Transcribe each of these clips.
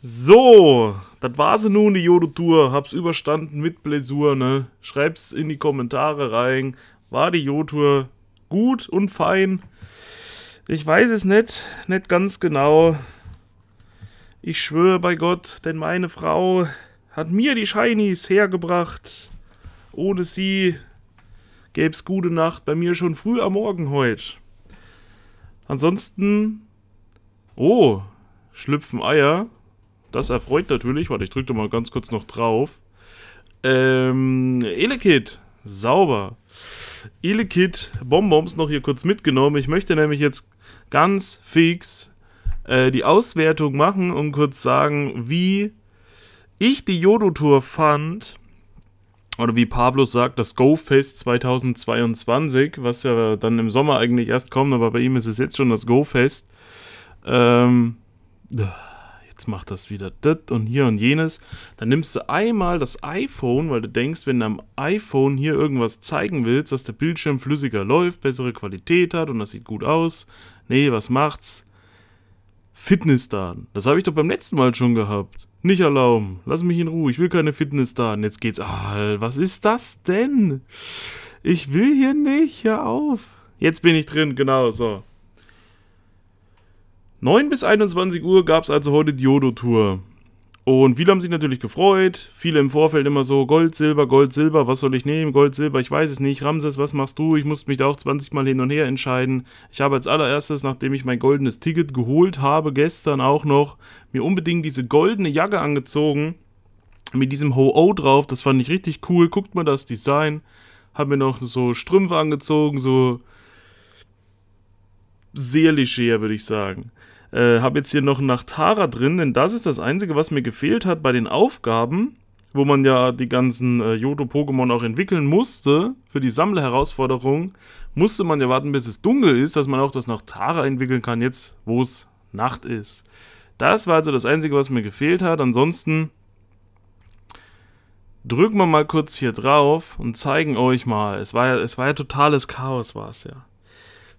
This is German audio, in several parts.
So, das war sie nun, die Jodo-Tour. Hab's überstanden mit Blessur, ne? Schreib's in die Kommentare rein. War die Jodo-Tour gut und fein? Ich weiß es nicht, nicht ganz genau. Ich schwöre bei Gott, denn meine Frau hat mir die Shinies hergebracht. Ohne sie gäb's gute Nacht bei mir schon früh am Morgen heute. Ansonsten. Oh, schlüpfen Eier. Das erfreut natürlich. Warte, ich drücke mal ganz kurz noch drauf. Ähm, Elekid. Sauber. Elekid Bonbons noch hier kurz mitgenommen. Ich möchte nämlich jetzt ganz fix äh, die Auswertung machen und kurz sagen, wie ich die Jodo-Tour fand. Oder wie Pablo sagt, das Go-Fest 2022, was ja dann im Sommer eigentlich erst kommt, aber bei ihm ist es jetzt schon das Go-Fest. Ähm jetzt macht das wieder das und hier und jenes. Dann nimmst du einmal das iPhone, weil du denkst, wenn du am iPhone hier irgendwas zeigen willst, dass der Bildschirm flüssiger läuft, bessere Qualität hat und das sieht gut aus. Nee, was macht's? Fitnessdaten. Das habe ich doch beim letzten Mal schon gehabt. Nicht erlauben. Lass mich in Ruhe. Ich will keine Fitnessdaten. Jetzt geht's. Ah, was ist das denn? Ich will hier nicht. Hör auf. Jetzt bin ich drin. Genau so. 9 bis 21 Uhr gab es also heute die jodo tour Und viele haben sich natürlich gefreut. Viele im Vorfeld immer so: Gold, Silber, Gold, Silber, was soll ich nehmen? Gold, Silber, ich weiß es nicht. Ramses, was machst du? Ich musste mich da auch 20 Mal hin und her entscheiden. Ich habe als allererstes, nachdem ich mein goldenes Ticket geholt habe, gestern auch noch, mir unbedingt diese goldene Jacke angezogen. Mit diesem Ho-Oh drauf. Das fand ich richtig cool. Guckt mal das Design. Habe mir noch so Strümpfe angezogen, so sehr leger, würde ich sagen. Äh, habe jetzt hier noch Nachtara drin, denn das ist das Einzige, was mir gefehlt hat bei den Aufgaben, wo man ja die ganzen äh, Jodo-Pokémon auch entwickeln musste für die Sammlerherausforderung, musste man ja warten, bis es dunkel ist, dass man auch das Nachtara entwickeln kann, jetzt wo es Nacht ist. Das war also das Einzige, was mir gefehlt hat. Ansonsten drücken wir mal kurz hier drauf und zeigen euch mal. Es war ja, es war ja totales Chaos, war es ja.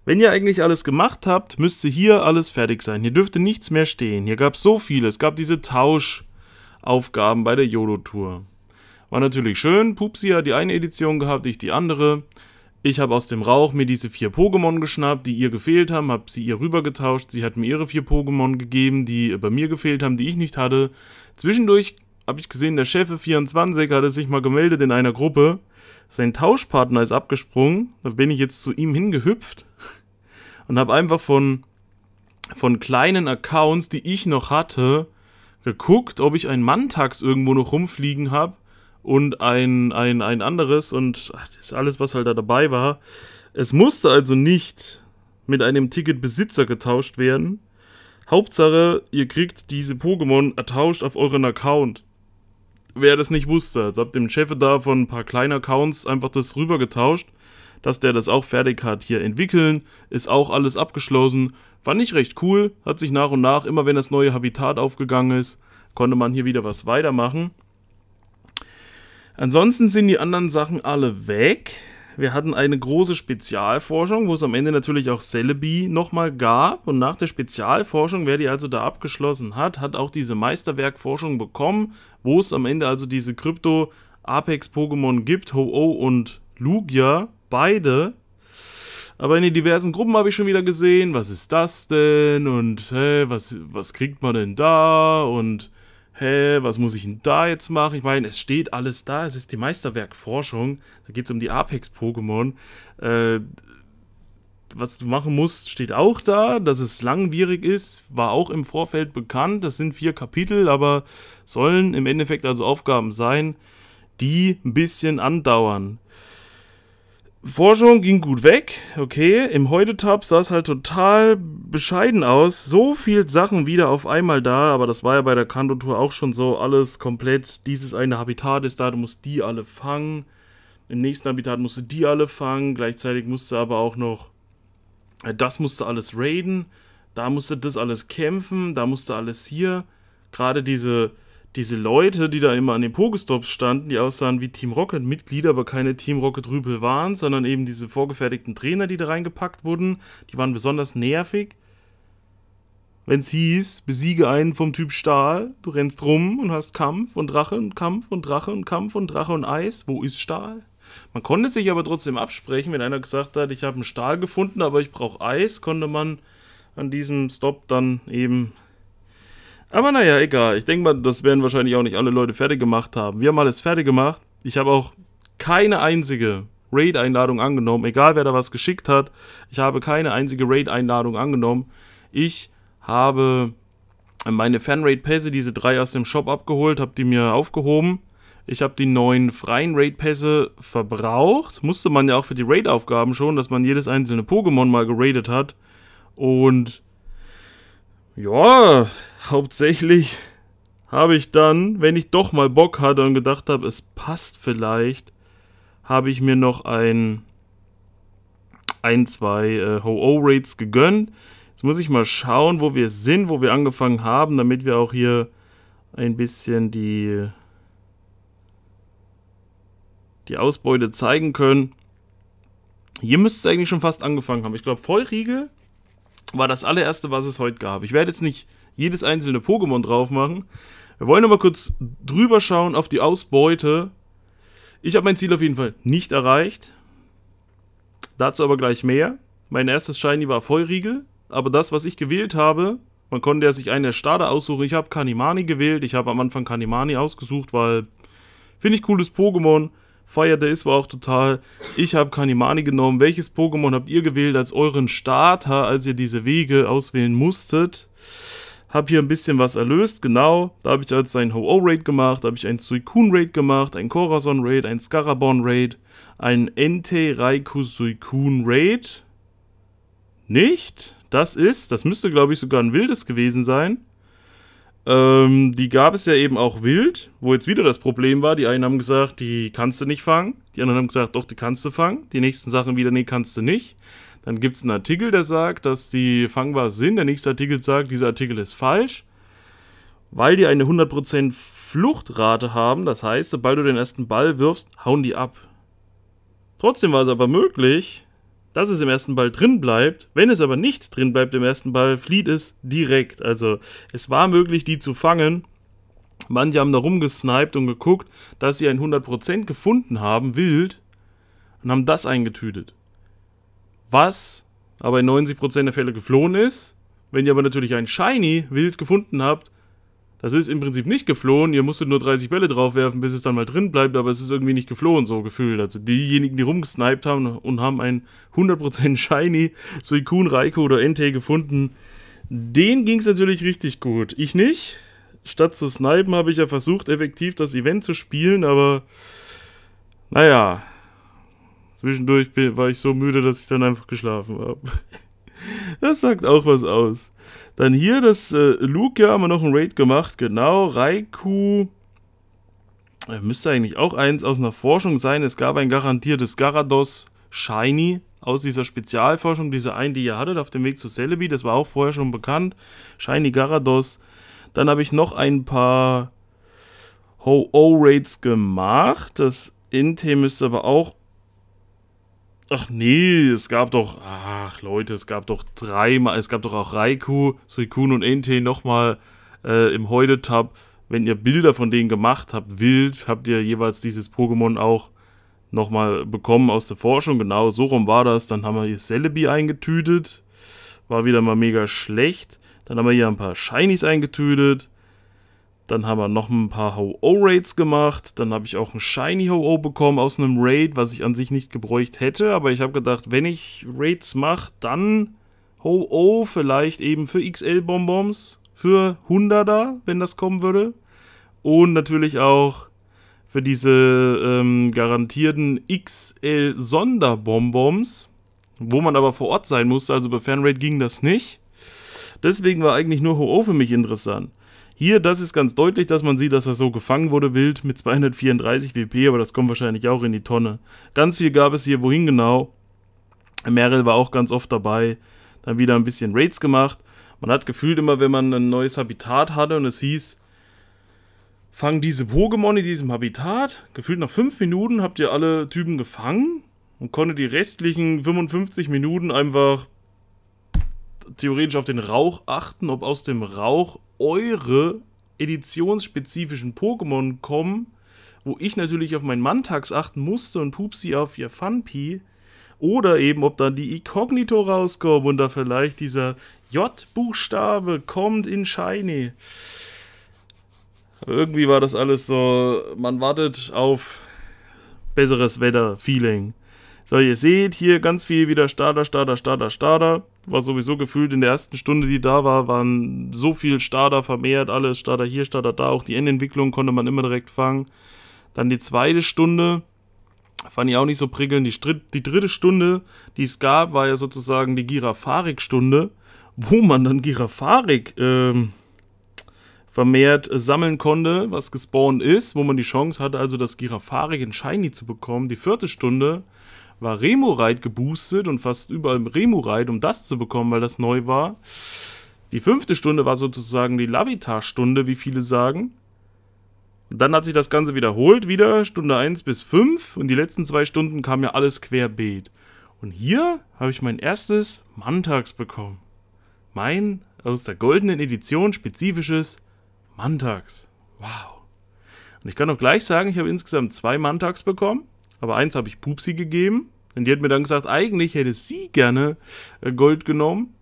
Wenn ihr eigentlich alles gemacht habt, müsste hier alles fertig sein. Hier dürfte nichts mehr stehen. Hier gab es so viel. Es gab diese Tauschaufgaben bei der YOLO-Tour. War natürlich schön. Pupsi hat die eine Edition gehabt, ich die andere. Ich habe aus dem Rauch mir diese vier Pokémon geschnappt, die ihr gefehlt haben, habe sie ihr rübergetauscht. Sie hat mir ihre vier Pokémon gegeben, die äh, bei mir gefehlt haben, die ich nicht hatte. Zwischendurch habe ich gesehen, der Chefe24 hatte sich mal gemeldet in einer Gruppe. Sein Tauschpartner ist abgesprungen. Da bin ich jetzt zu ihm hingehüpft und habe einfach von, von kleinen Accounts, die ich noch hatte, geguckt, ob ich ein Mantax irgendwo noch rumfliegen habe und ein, ein, ein anderes und ach, das ist alles, was halt da dabei war. Es musste also nicht mit einem Ticketbesitzer getauscht werden. Hauptsache, ihr kriegt diese Pokémon ertauscht auf euren Account. Wer das nicht wusste, jetzt also habt dem Chef da von ein paar kleinen Accounts einfach das rübergetauscht dass der das auch fertig hat. Hier entwickeln ist auch alles abgeschlossen. Fand ich recht cool, hat sich nach und nach, immer wenn das neue Habitat aufgegangen ist, konnte man hier wieder was weitermachen. Ansonsten sind die anderen Sachen alle weg. Wir hatten eine große Spezialforschung, wo es am Ende natürlich auch Celebi nochmal gab. Und nach der Spezialforschung, wer die also da abgeschlossen hat, hat auch diese Meisterwerkforschung bekommen, wo es am Ende also diese Krypto-Apex-Pokémon gibt, Ho-Oh und Lugia, beide. Aber in den diversen Gruppen habe ich schon wieder gesehen, was ist das denn? Und hey, was, was kriegt man denn da? Und hey, was muss ich denn da jetzt machen? Ich meine, es steht alles da, es ist die Meisterwerkforschung. Da geht es um die Apex-Pokémon. Äh, was du machen musst, steht auch da. Dass es langwierig ist, war auch im Vorfeld bekannt. Das sind vier Kapitel, aber sollen im Endeffekt also Aufgaben sein, die ein bisschen andauern. Forschung ging gut weg, okay. Im Heudetab sah es halt total bescheiden aus. So viel Sachen wieder auf einmal da, aber das war ja bei der Kanto-Tour auch schon so. Alles komplett, dieses eine Habitat ist da, du musst die alle fangen. Im nächsten Habitat musst du die alle fangen. Gleichzeitig musst du aber auch noch, äh, das musst du alles raiden. Da musst du das alles kämpfen, da musst du alles hier. Gerade diese, diese Leute, die da immer an den Pokestops standen, die aussahen wie Team Rocket-Mitglieder, aber keine Team Rocket-Rüpel waren, sondern eben diese vorgefertigten Trainer, die da reingepackt wurden, die waren besonders nervig. Wenn es hieß, besiege einen vom Typ Stahl, du rennst rum und hast Kampf und Drache und Kampf und Drache und Kampf und Drache und Eis, wo ist Stahl? Man konnte sich aber trotzdem absprechen, wenn einer gesagt hat, ich habe einen Stahl gefunden, aber ich brauche Eis, konnte man an diesem Stop dann eben aber naja, egal. Ich denke mal, das werden wahrscheinlich auch nicht alle Leute fertig gemacht haben. Wir haben alles fertig gemacht. Ich habe auch keine einzige Raid-Einladung angenommen. Egal, wer da was geschickt hat. Ich habe keine einzige Raid-Einladung angenommen. Ich habe meine Fan-Raid-Pässe, diese drei aus dem Shop abgeholt, habe die mir aufgehoben. Ich habe die neuen freien Raid-Pässe verbraucht. Musste man ja auch für die Raid-Aufgaben schon, dass man jedes einzelne Pokémon mal geradet hat. Und ja, hauptsächlich habe ich dann, wenn ich doch mal Bock hatte und gedacht habe, es passt vielleicht, habe ich mir noch ein, ein zwei äh, Ho-Oh-Rates gegönnt. Jetzt muss ich mal schauen, wo wir sind, wo wir angefangen haben, damit wir auch hier ein bisschen die, die Ausbeute zeigen können. Hier müsste es eigentlich schon fast angefangen haben. Ich glaube, Vollriegel war das allererste, was es heute gab. Ich werde jetzt nicht jedes einzelne Pokémon drauf machen. Wir wollen aber kurz drüber schauen auf die Ausbeute. Ich habe mein Ziel auf jeden Fall nicht erreicht. Dazu aber gleich mehr. Mein erstes Shiny war Vollriegel, aber das, was ich gewählt habe, man konnte ja sich einen der Starter aussuchen. Ich habe Kanimani gewählt, ich habe am Anfang Kanimani ausgesucht, weil finde ich cooles Pokémon. Fire Days war auch total, ich habe Kanimani genommen. Welches Pokémon habt ihr gewählt als euren Starter, als ihr diese Wege auswählen musstet? Hab hier ein bisschen was erlöst, genau. Da habe ich als ein Ho-Oh-Raid gemacht, habe ich ein Suicune-Raid gemacht, ein Corazon-Raid, ein Scarabon-Raid, ein Entei Raikou Suicune-Raid. Nicht? Das ist, das müsste glaube ich sogar ein wildes gewesen sein. Ähm, die gab es ja eben auch wild, wo jetzt wieder das Problem war. Die einen haben gesagt, die kannst du nicht fangen. Die anderen haben gesagt, doch, die kannst du fangen. Die nächsten Sachen wieder, nee, kannst du nicht. Dann gibt es einen Artikel, der sagt, dass die fangbar sind. Der nächste Artikel sagt, dieser Artikel ist falsch, weil die eine 100% Fluchtrate haben. Das heißt, sobald du den ersten Ball wirfst, hauen die ab. Trotzdem war es aber möglich, dass es im ersten Ball drin bleibt. Wenn es aber nicht drin bleibt im ersten Ball, flieht es direkt. Also es war möglich, die zu fangen. Manche haben da rumgesniped und geguckt, dass sie ein 100% gefunden haben, wild, und haben das eingetütet. Was aber in 90% der Fälle geflohen ist. Wenn ihr aber natürlich ein Shiny wild gefunden habt, das ist im Prinzip nicht geflohen, ihr musstet nur 30 Bälle draufwerfen, bis es dann mal drin bleibt, aber es ist irgendwie nicht geflohen, so gefühlt. Also diejenigen, die rumgesniped haben und haben einen 100% Shiny Suikun, Raikou oder Entei gefunden, denen ging es natürlich richtig gut. Ich nicht. Statt zu snipen habe ich ja versucht, effektiv das Event zu spielen, aber naja, zwischendurch war ich so müde, dass ich dann einfach geschlafen habe. Das sagt auch was aus. Dann hier das äh, Luke, ja, haben wir noch einen Raid gemacht. Genau, Raikou. Äh, müsste eigentlich auch eins aus einer Forschung sein. Es gab ein garantiertes Garados Shiny aus dieser Spezialforschung, diese einen, die ihr hattet, auf dem Weg zu Celebi. Das war auch vorher schon bekannt. Shiny Garados. Dann habe ich noch ein paar Ho-Oh-Raids gemacht. Das Inte müsste aber auch... Ach nee, es gab doch... Ah, ach Leute, es gab doch dreimal, es gab doch auch Raikou, Suikun und Entei nochmal äh, im Heute-Tab. Wenn ihr Bilder von denen gemacht habt, wild, habt ihr jeweils dieses Pokémon auch nochmal bekommen aus der Forschung. Genau, so rum war das. Dann haben wir hier Celebi eingetütet. War wieder mal mega schlecht. Dann haben wir hier ein paar Shinies eingetütet. Dann haben wir noch ein paar ho o raids gemacht. Dann habe ich auch ein Shiny ho o bekommen aus einem Raid, was ich an sich nicht gebräucht hätte. Aber ich habe gedacht, wenn ich Raids mache, dann ho o vielleicht eben für XL-Bonbons. Für 100er, wenn das kommen würde. Und natürlich auch für diese ähm, garantierten XL-Sonderbonbons. Wo man aber vor Ort sein musste, also bei Fanraid ging das nicht. Deswegen war eigentlich nur ho o für mich interessant. Hier, das ist ganz deutlich, dass man sieht, dass er so gefangen wurde wild mit 234 WP, aber das kommt wahrscheinlich auch in die Tonne. Ganz viel gab es hier, wohin genau? Meryl war auch ganz oft dabei, dann wieder ein bisschen Raids gemacht. Man hat gefühlt immer, wenn man ein neues Habitat hatte und es hieß, fang diese Pokémon in diesem Habitat, gefühlt nach 5 Minuten habt ihr alle Typen gefangen und konnte die restlichen 55 Minuten einfach theoretisch auf den Rauch achten, ob aus dem Rauch eure editionsspezifischen Pokémon kommen, wo ich natürlich auf meinen Mantax achten musste und Pupsi auf ihr Funpi. Oder eben, ob dann die Incognito rauskommt und da vielleicht dieser J-Buchstabe kommt in Shiny. Irgendwie war das alles so, man wartet auf besseres Wetter-Feeling. So, ihr seht hier ganz viel wieder Starter, Starter, Starter, Starter. War sowieso gefühlt in der ersten Stunde, die da war, waren so viel Starter vermehrt, alles Starter hier, Starter da. Auch die Endentwicklung konnte man immer direkt fangen. Dann die zweite Stunde fand ich auch nicht so prickelnd. Die, Stritt, die dritte Stunde, die es gab, war ja sozusagen die Girafarik-Stunde, wo man dann Girafarik ähm, vermehrt äh, sammeln konnte, was gespawnt ist, wo man die Chance hatte, also das Girafarik in Shiny zu bekommen. Die vierte Stunde war Remoraid geboostet und fast überall Remoraid, um das zu bekommen, weil das neu war. Die fünfte Stunde war sozusagen die lavita stunde wie viele sagen. Und dann hat sich das Ganze wiederholt, wieder Stunde 1 bis 5 und die letzten zwei Stunden kam ja alles querbeet. Und hier habe ich mein erstes Mantax bekommen. Mein aus der goldenen Edition spezifisches Mantax. Wow. Und ich kann auch gleich sagen, ich habe insgesamt zwei Mantax bekommen. Aber eins habe ich Pupsi gegeben. Und die hat mir dann gesagt, eigentlich hätte sie gerne äh, Gold genommen,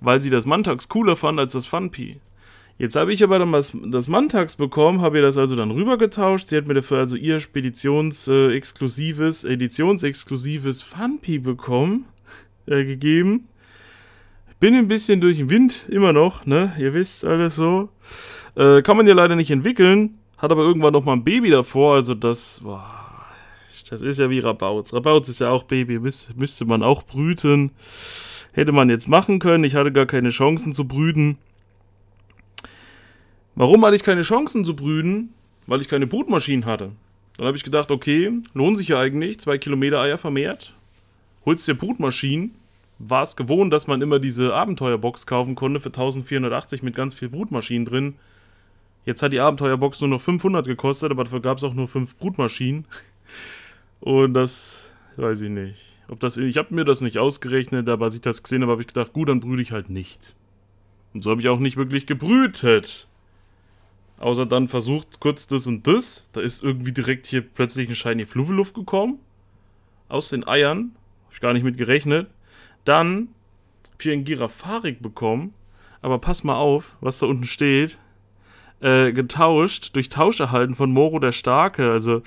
weil sie das Mantax cooler fand als das Funpi. Jetzt habe ich aber dann das, das Mantax bekommen, habe ihr das also dann rübergetauscht. Sie hat mir dafür also ihr speditionsexklusives, äh, editionsexklusives Funpi bekommen, äh, gegeben. Bin ein bisschen durch den Wind, immer noch, ne? Ihr wisst alles so. Äh, kann man ja leider nicht entwickeln, hat aber irgendwann noch mal ein Baby davor, also das, war. Das ist ja wie Rabauz. Rabauz ist ja auch Baby, müsste man auch brüten. Hätte man jetzt machen können. Ich hatte gar keine Chancen zu brüten. Warum hatte ich keine Chancen zu brüten? Weil ich keine Brutmaschinen hatte. Dann habe ich gedacht, okay, lohnt sich ja eigentlich. Zwei Kilometer Eier vermehrt. Holst dir Brutmaschinen. War es gewohnt, dass man immer diese Abenteuerbox kaufen konnte für 1480 mit ganz viel Brutmaschinen drin. Jetzt hat die Abenteuerbox nur noch 500 gekostet, aber dafür gab es auch nur 5 Brutmaschinen. Und das weiß ich nicht. Ob das, ich habe mir das nicht ausgerechnet, aber als ich das gesehen habe, habe ich gedacht, gut, dann brüte ich halt nicht. Und so habe ich auch nicht wirklich gebrütet. Außer dann versucht kurz das und das. Da ist irgendwie direkt hier plötzlich ein Shiny Fluffeluft gekommen. Aus den Eiern. Habe ich gar nicht mit gerechnet. Dann habe ich hier einen Girafarik bekommen. Aber pass mal auf, was da unten steht. Äh, getauscht, durch Tausch erhalten von Moro der Starke. Also,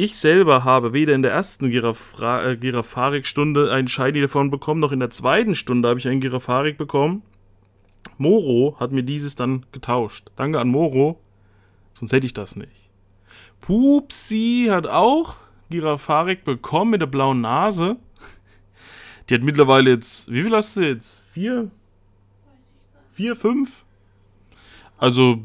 ich selber habe weder in der ersten äh, Girafarik-Stunde einen Shiny davon bekommen, noch in der zweiten Stunde habe ich einen Girafarik bekommen. Moro hat mir dieses dann getauscht. Danke an Moro, sonst hätte ich das nicht. Pupsi hat auch Girafarik bekommen mit der blauen Nase. Die hat mittlerweile jetzt, wie viel hast du jetzt? Vier? Vier, fünf? Also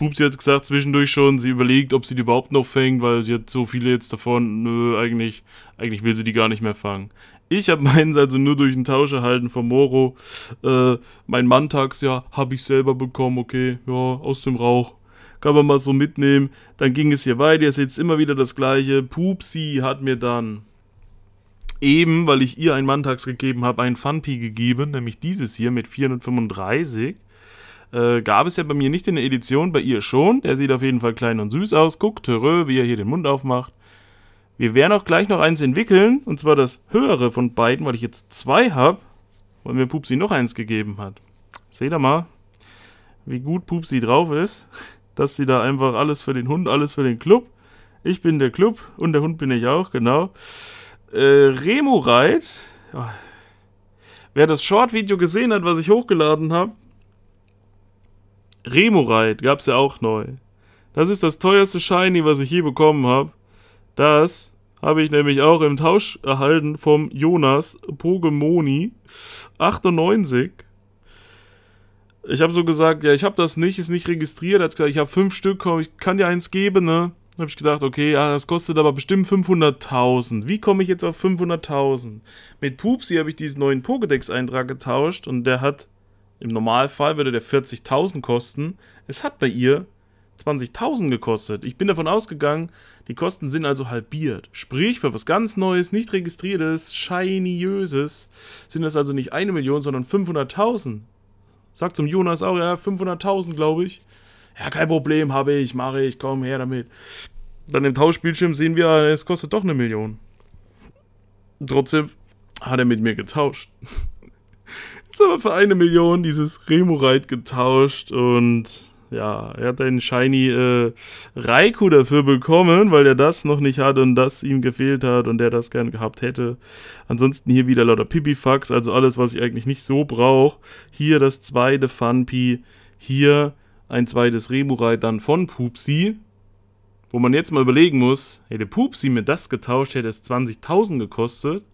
Pupsi hat gesagt zwischendurch schon, sie überlegt, ob sie die überhaupt noch fängt, weil sie hat so viele jetzt davon. Nö, eigentlich, eigentlich will sie die gar nicht mehr fangen. Ich habe meinen also nur durch einen Tausch erhalten von Moro. Äh, mein Mantax, ja, habe ich selber bekommen, okay, ja, aus dem Rauch. Kann man mal so mitnehmen. Dann ging es hier weiter, ihr seht immer wieder das gleiche. Pupsi hat mir dann eben, weil ich ihr einen Mantax gegeben habe, einen Funpi gegeben, nämlich dieses hier mit 435. Äh, gab es ja bei mir nicht in der Edition, bei ihr schon. Der sieht auf jeden Fall klein und süß aus. Guckt, törö, wie er hier den Mund aufmacht. Wir werden auch gleich noch eins entwickeln, und zwar das höhere von beiden, weil ich jetzt zwei habe, weil mir Pupsi noch eins gegeben hat. Seht ihr mal, wie gut Pupsi drauf ist, dass sie da einfach alles für den Hund, alles für den Club. Ich bin der Club und der Hund bin ich auch, genau. Äh, Remo Reit. Ah. Wer das Short-Video gesehen hat, was ich hochgeladen habe, Remoraid gab es ja auch neu. Das ist das teuerste Shiny, was ich je bekommen habe. Das habe ich nämlich auch im Tausch erhalten vom Jonas Pogemoni 98. Ich habe so gesagt, ja, ich habe das nicht, ist nicht registriert. Er hat gesagt, ich habe fünf Stück, komm, ich kann dir eins geben, ne? Habe ich gedacht, okay, ja, das kostet aber bestimmt 500.000. Wie komme ich jetzt auf 500.000? Mit Pupsi habe ich diesen neuen Pokédex-Eintrag getauscht und der hat im Normalfall würde der 40.000 kosten. Es hat bei ihr 20.000 gekostet. Ich bin davon ausgegangen, die Kosten sind also halbiert. Sprich, für was ganz Neues, nicht registriertes, shiniöses, sind das also nicht eine Million, sondern 500.000. Sagt zum Jonas auch, ja, 500.000, glaube ich. Ja, kein Problem, habe ich, mache ich, komm her damit. Dann im Tauschbildschirm sehen wir, es kostet doch eine Million. Trotzdem hat er mit mir getauscht. Jetzt haben wir für eine Million dieses Remoraid getauscht und ja, er hat einen Shiny äh, Raikou dafür bekommen, weil er das noch nicht hat und das ihm gefehlt hat und der das gern gehabt hätte. Ansonsten hier wieder lauter Pipifax, also alles, was ich eigentlich nicht so brauche. Hier das zweite Funpi, hier ein zweites Remurai dann von Pupsi. Wo man jetzt mal überlegen muss, hätte Pupsi mir das getauscht, hätte es 20.000 gekostet.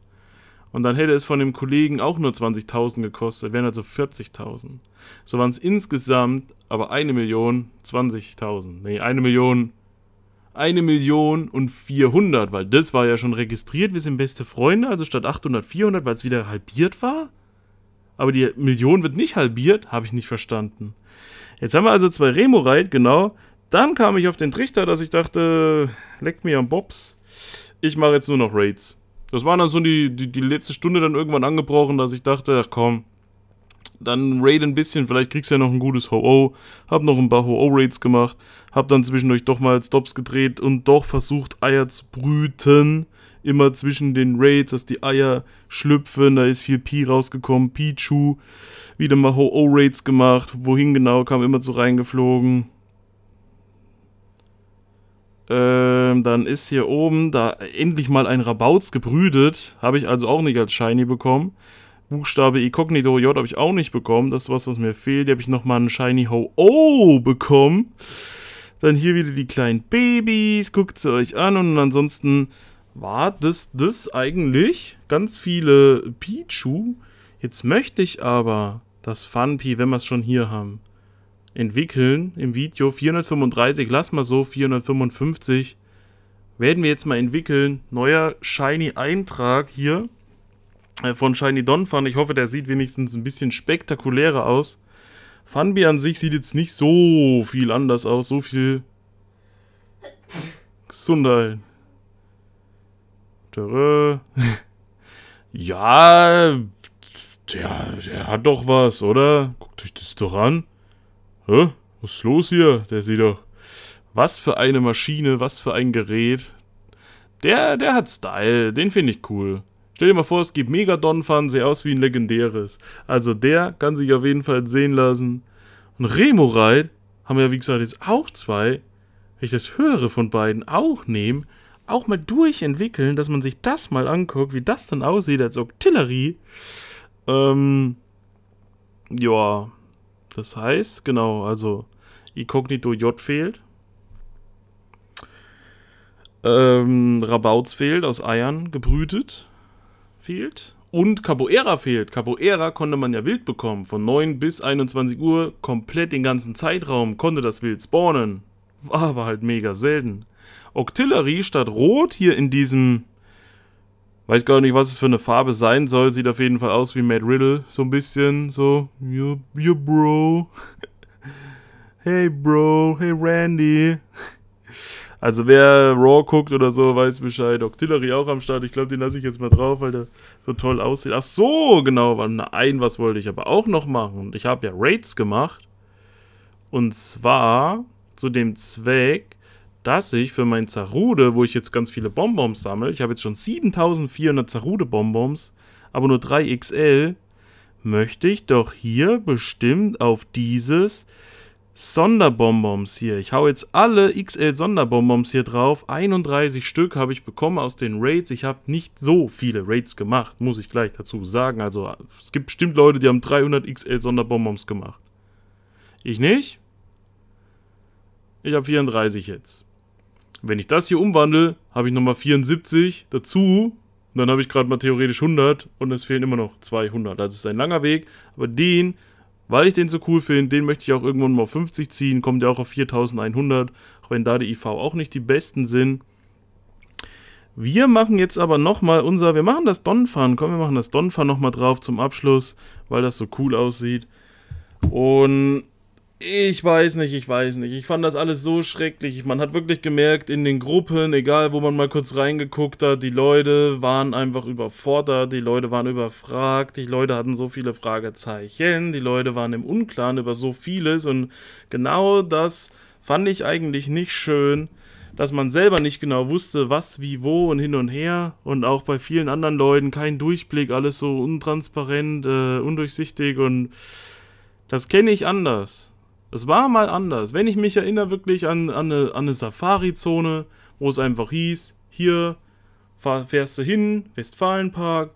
Und dann hätte es von dem Kollegen auch nur 20.000 gekostet, wären also 40.000. So waren es insgesamt aber eine 20.000. Nee, eine Million. Eine Million und 400, weil das war ja schon registriert. Wir sind beste Freunde, also statt 800 400, weil es wieder halbiert war. Aber die Million wird nicht halbiert, habe ich nicht verstanden. Jetzt haben wir also zwei Remo-Reit, genau. Dann kam ich auf den Trichter, dass ich dachte, leckt mir am Bobs. Ich mache jetzt nur noch Raids. Das war dann so die, die, die letzte Stunde dann irgendwann angebrochen, dass ich dachte, ach komm, dann raid ein bisschen, vielleicht kriegst du ja noch ein gutes Ho-Oh. Hab noch ein paar Ho-Oh-Raids gemacht, hab dann zwischendurch doch mal Stops gedreht und doch versucht, Eier zu brüten. Immer zwischen den Raids, dass die Eier schlüpfen, da ist viel Pi rausgekommen, Pichu. Wieder mal Ho-Oh-Raids gemacht, wohin genau, kam immer zu reingeflogen. Ähm, dann ist hier oben da endlich mal ein Rabauz gebrütet. Habe ich also auch nicht als Shiny bekommen. Buchstabe Icognito J habe ich auch nicht bekommen. Das ist was, was mir fehlt. Hier habe ich nochmal einen Shiny ho O oh bekommen. Dann hier wieder die kleinen Babys. Guckt sie euch an. Und ansonsten war das das eigentlich. Ganz viele Pichu. Jetzt möchte ich aber das Funpi, wenn wir es schon hier haben entwickeln im Video. 435, lass mal so, 455 werden wir jetzt mal entwickeln. Neuer Shiny-Eintrag hier äh, von Shiny Donphan. Ich hoffe, der sieht wenigstens ein bisschen spektakulärer aus. Funby an sich sieht jetzt nicht so viel anders aus, so viel Gesundheit. ja, der, der hat doch was, oder? Guckt euch das doch an. Hä? Was ist los hier? Der sieht doch. Was für eine Maschine, was für ein Gerät. Der, der hat Style, den finde ich cool. Stell dir mal vor, es gibt Megadon-Fan, sieht aus wie ein legendäres. Also der kann sich auf jeden Fall sehen lassen. Und Remoraid haben wir ja wie gesagt jetzt auch zwei. Wenn ich das höhere von beiden auch nehme, auch mal durchentwickeln, dass man sich das mal anguckt, wie das dann aussieht als Octillery. Ähm, Joa. Das heißt, genau, also Incognito J fehlt. Ähm, Rabauts fehlt, aus Eiern gebrütet fehlt. Und Capoeira fehlt. Capoeira konnte man ja wild bekommen. Von 9 bis 21 Uhr, komplett den ganzen Zeitraum, konnte das wild spawnen. War aber halt mega selten. Octillery statt Rot hier in diesem Weiß gar nicht, was es für eine Farbe sein soll. Sieht auf jeden Fall aus wie Matt Riddle. So ein bisschen so. You, you Bro. hey Bro. Hey Randy. Also wer Raw guckt oder so, weiß Bescheid. Octillery auch am Start. Ich glaube, den lasse ich jetzt mal drauf, weil der so toll aussieht. Ach so, genau. Nein, was wollte ich aber auch noch machen? Ich habe ja Raids gemacht. Und zwar zu dem Zweck, dass ich für mein Zarude, wo ich jetzt ganz viele Bonbons sammle, ich habe jetzt schon 7400 Zarude-Bonbons, aber nur 3 XL, möchte ich doch hier bestimmt auf dieses Sonderbonbons hier. Ich haue jetzt alle XL Sonderbonbons hier drauf. 31 Stück habe ich bekommen aus den Raids. Ich habe nicht so viele Raids gemacht, muss ich gleich dazu sagen. Also es gibt bestimmt Leute, die haben 300 XL Sonderbonbons gemacht. Ich nicht. Ich habe 34 jetzt. Wenn ich das hier umwandle, habe ich nochmal 74 dazu. Und dann habe ich gerade mal theoretisch 100 und es fehlen immer noch 200. Also es ist ein langer Weg, aber den, weil ich den so cool finde, den möchte ich auch irgendwann mal auf 50 ziehen. Kommt ja auch auf 4100, auch wenn da die IV auch nicht die besten sind. Wir machen jetzt aber nochmal unser, wir machen das Donfahren, komm, wir machen das Donfahren nochmal drauf zum Abschluss, weil das so cool aussieht. Und ich weiß nicht, ich weiß nicht. Ich fand das alles so schrecklich. Man hat wirklich gemerkt, in den Gruppen, egal wo man mal kurz reingeguckt hat, die Leute waren einfach überfordert, die Leute waren überfragt, die Leute hatten so viele Fragezeichen, die Leute waren im Unklaren über so vieles und genau das fand ich eigentlich nicht schön, dass man selber nicht genau wusste, was, wie, wo und hin und her und auch bei vielen anderen Leuten kein Durchblick, alles so untransparent, äh, undurchsichtig und das kenne ich anders. Das war mal anders. Wenn ich mich erinnere wirklich an, an eine, an eine Safari-Zone, wo es einfach hieß, hier fährst du hin, Westfalenpark,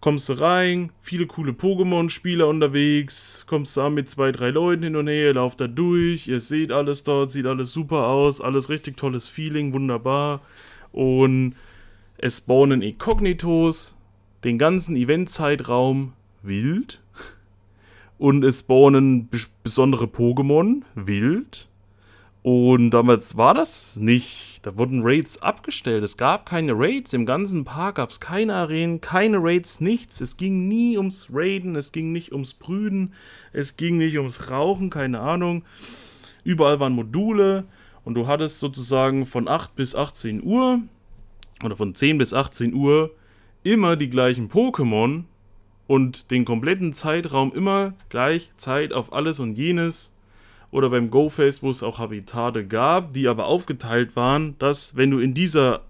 kommst du rein, viele coole Pokémon-Spieler unterwegs, kommst du an mit zwei, drei Leuten hin und her, lauft da durch, ihr seht alles dort, sieht alles super aus, alles richtig tolles Feeling, wunderbar. Und es spawnen Inkognitos, den ganzen Event-Zeitraum wild und es spawnen besondere Pokémon, wild. Und damals war das nicht. Da wurden Raids abgestellt. Es gab keine Raids. Im ganzen Park gab es keine Arenen, keine Raids, nichts. Es ging nie ums Raiden, es ging nicht ums Brüden, es ging nicht ums Rauchen, keine Ahnung. Überall waren Module und du hattest sozusagen von 8 bis 18 Uhr oder von 10 bis 18 Uhr immer die gleichen Pokémon, und den kompletten Zeitraum immer gleich Zeit auf alles und jenes oder beim GoFace, wo es auch Habitate gab, die aber aufgeteilt waren, dass wenn du in dieser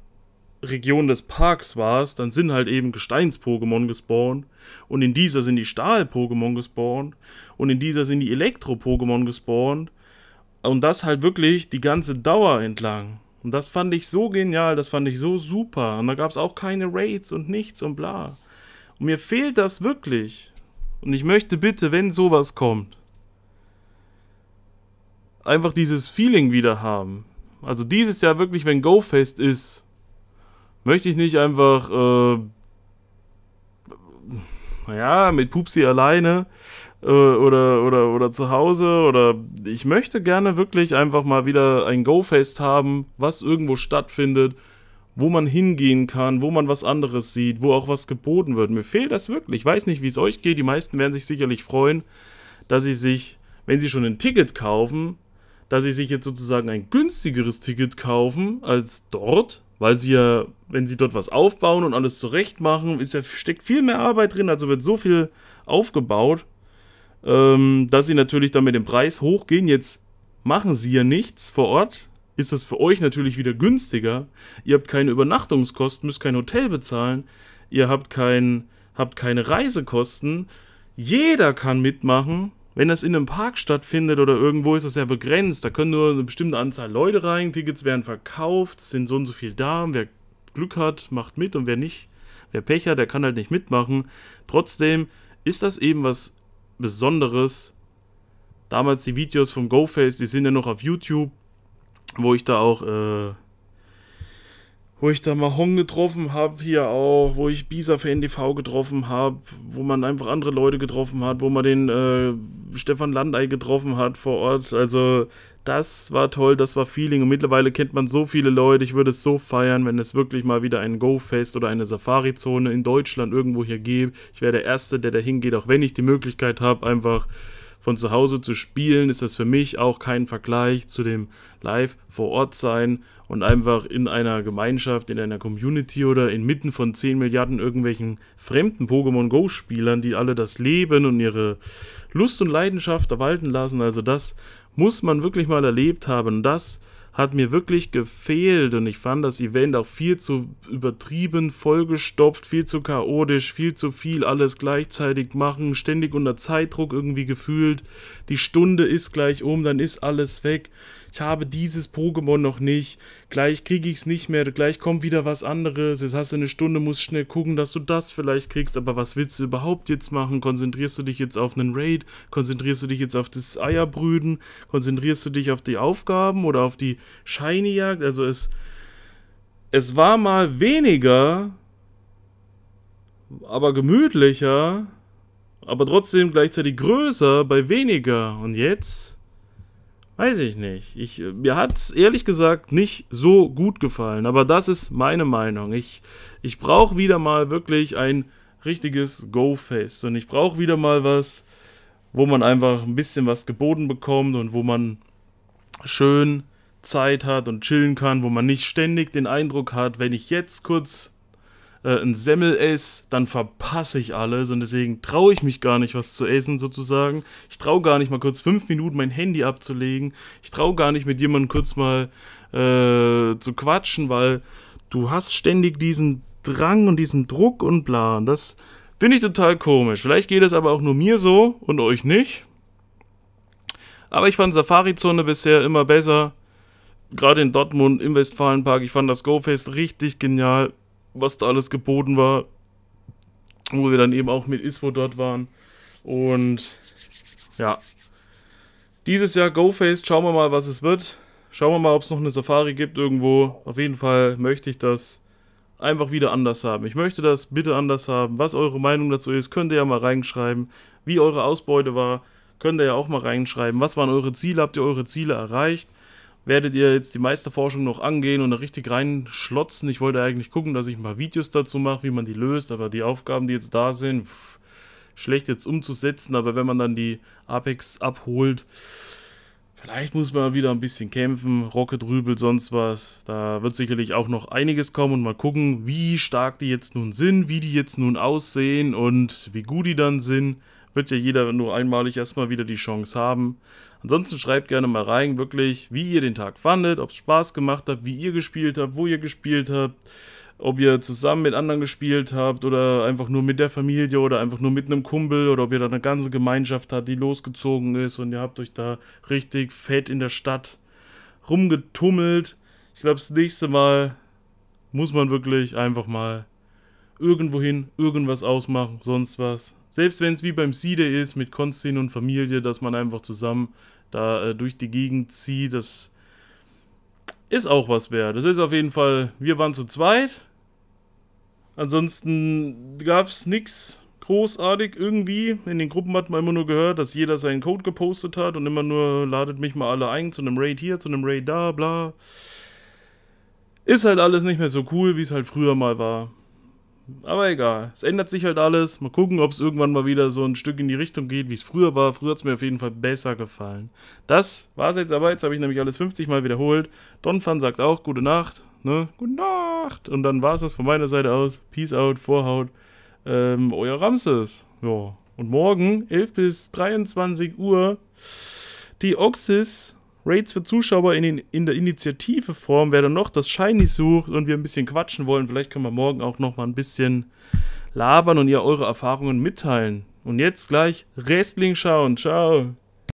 Region des Parks warst, dann sind halt eben Gesteins-Pokémon gespawnt und in dieser sind die Stahl-Pokémon gespawnt und in dieser sind die Elektro-Pokémon gespawnt und das halt wirklich die ganze Dauer entlang. Und das fand ich so genial, das fand ich so super und da gab es auch keine Raids und nichts und bla. Und mir fehlt das wirklich. Und ich möchte bitte, wenn sowas kommt, einfach dieses Feeling wieder haben. Also dieses Jahr wirklich, wenn GoFest ist, möchte ich nicht einfach, äh, naja, mit Pupsi alleine äh, oder, oder, oder zu Hause oder ich möchte gerne wirklich einfach mal wieder ein GoFest haben, was irgendwo stattfindet wo man hingehen kann, wo man was anderes sieht, wo auch was geboten wird. Mir fehlt das wirklich. Ich weiß nicht, wie es euch geht. Die meisten werden sich sicherlich freuen, dass sie sich, wenn sie schon ein Ticket kaufen, dass sie sich jetzt sozusagen ein günstigeres Ticket kaufen als dort, weil sie ja, wenn sie dort was aufbauen und alles zurecht machen, ist ja, steckt viel mehr Arbeit drin, also wird so viel aufgebaut, ähm, dass sie natürlich dann mit dem Preis hochgehen. Jetzt machen sie ja nichts vor Ort, ist das für euch natürlich wieder günstiger. Ihr habt keine Übernachtungskosten, müsst kein Hotel bezahlen, ihr habt, kein, habt keine Reisekosten. Jeder kann mitmachen. Wenn das in einem Park stattfindet oder irgendwo ist das ja begrenzt. Da können nur eine bestimmte Anzahl Leute rein, Tickets werden verkauft, sind so und so viel da. Wer Glück hat, macht mit und wer nicht, wer Pech hat, der kann halt nicht mitmachen. Trotzdem ist das eben was Besonderes. Damals die Videos vom GoFace, die sind ja noch auf YouTube wo ich da auch, äh, wo ich da Mahong getroffen habe, hier auch, wo ich Bisa für NDV getroffen habe, wo man einfach andere Leute getroffen hat, wo man den äh, Stefan Landei getroffen hat vor Ort. Also das war toll, das war Feeling und mittlerweile kennt man so viele Leute. Ich würde es so feiern, wenn es wirklich mal wieder ein Go-Fest oder eine Safari-Zone in Deutschland irgendwo hier gäbe. Ich wäre der Erste, der da hingeht, auch wenn ich die Möglichkeit habe, einfach von zu Hause zu spielen, ist das für mich auch kein Vergleich zu dem Live vor Ort sein und einfach in einer Gemeinschaft, in einer Community oder inmitten von 10 Milliarden irgendwelchen fremden Pokémon Go Spielern, die alle das Leben und ihre Lust und Leidenschaft erwalten lassen. Also das muss man wirklich mal erlebt haben. Und das hat mir wirklich gefehlt und ich fand das Event auch viel zu übertrieben, vollgestopft, viel zu chaotisch, viel zu viel alles gleichzeitig machen, ständig unter Zeitdruck irgendwie gefühlt. Die Stunde ist gleich um, dann ist alles weg ich habe dieses Pokémon noch nicht, gleich kriege ich es nicht mehr, gleich kommt wieder was anderes, jetzt hast du eine Stunde, musst schnell gucken, dass du das vielleicht kriegst, aber was willst du überhaupt jetzt machen? Konzentrierst du dich jetzt auf einen Raid? Konzentrierst du dich jetzt auf das Eierbrüden? Konzentrierst du dich auf die Aufgaben oder auf die Shiny-Jagd? Also es, es war mal weniger, aber gemütlicher, aber trotzdem gleichzeitig größer bei weniger. Und jetzt Weiß ich nicht. Ich, äh, mir hat es ehrlich gesagt nicht so gut gefallen, aber das ist meine Meinung. Ich, ich brauche wieder mal wirklich ein richtiges Go-Fest und ich brauche wieder mal was, wo man einfach ein bisschen was geboten bekommt und wo man schön Zeit hat und chillen kann, wo man nicht ständig den Eindruck hat, wenn ich jetzt kurz äh, ein Semmel-Ace, dann verpasse ich alles und deswegen traue ich mich gar nicht, was zu essen sozusagen. Ich traue gar nicht mal kurz fünf Minuten mein Handy abzulegen. Ich traue gar nicht mit jemandem kurz mal äh, zu quatschen, weil du hast ständig diesen Drang und diesen Druck und bla. Und das finde ich total komisch. Vielleicht geht es aber auch nur mir so und euch nicht. Aber ich fand Safari-Zone bisher immer besser. Gerade in Dortmund, im Westfalenpark, ich fand das Go-Fest richtig genial was da alles geboten war, wo wir dann eben auch mit ISPO dort waren. Und ja, dieses Jahr GoFace, schauen wir mal, was es wird. Schauen wir mal, ob es noch eine Safari gibt irgendwo. Auf jeden Fall möchte ich das einfach wieder anders haben. Ich möchte das bitte anders haben. Was eure Meinung dazu ist, könnt ihr ja mal reinschreiben. Wie eure Ausbeute war, könnt ihr ja auch mal reinschreiben. Was waren eure Ziele? Habt ihr eure Ziele erreicht? werdet ihr jetzt die Meisterforschung noch angehen und da richtig reinschlotzen. Ich wollte eigentlich gucken, dass ich mal Videos dazu mache, wie man die löst, aber die Aufgaben, die jetzt da sind, pff, schlecht jetzt umzusetzen, aber wenn man dann die Apex abholt, vielleicht muss man wieder ein bisschen kämpfen, Rocket Rübel, sonst was. Da wird sicherlich auch noch einiges kommen und mal gucken, wie stark die jetzt nun sind, wie die jetzt nun aussehen und wie gut die dann sind wird ja jeder nur einmalig erstmal wieder die Chance haben. Ansonsten schreibt gerne mal rein, wirklich, wie ihr den Tag fandet, ob es Spaß gemacht hat, wie ihr gespielt habt, wo ihr gespielt habt, ob ihr zusammen mit anderen gespielt habt oder einfach nur mit der Familie oder einfach nur mit einem Kumpel oder ob ihr da eine ganze Gemeinschaft habt, die losgezogen ist und ihr habt euch da richtig fett in der Stadt rumgetummelt. Ich glaube, das nächste Mal muss man wirklich einfach mal irgendwohin irgendwas ausmachen, sonst was. Selbst wenn es wie beim Side ist, mit Konstin und Familie, dass man einfach zusammen da äh, durch die Gegend zieht, das ist auch was wert. Das ist auf jeden Fall, wir waren zu zweit. Ansonsten gab es nichts großartig irgendwie. In den Gruppen hat man immer nur gehört, dass jeder seinen Code gepostet hat und immer nur ladet mich mal alle ein zu einem Raid hier, zu einem Raid da, bla. Ist halt alles nicht mehr so cool, wie es halt früher mal war. Aber egal. Es ändert sich halt alles. Mal gucken, ob es irgendwann mal wieder so ein Stück in die Richtung geht, wie es früher war. Früher hat es mir auf jeden Fall besser gefallen. Das war es jetzt aber. Jetzt habe ich nämlich alles 50 Mal wiederholt. Donphan sagt auch gute Nacht. Ne? Gute Nacht. Und dann war es das von meiner Seite aus. Peace out, Vorhaut. Ähm, euer Ramses. Ja. Und morgen, 11 bis 23 Uhr, die Oxys Raids für Zuschauer in, den, in der Initiativeform, wer dann noch das Shiny sucht und wir ein bisschen quatschen wollen, vielleicht können wir morgen auch noch mal ein bisschen labern und ihr eure Erfahrungen mitteilen. Und jetzt gleich Wrestling schauen. Ciao.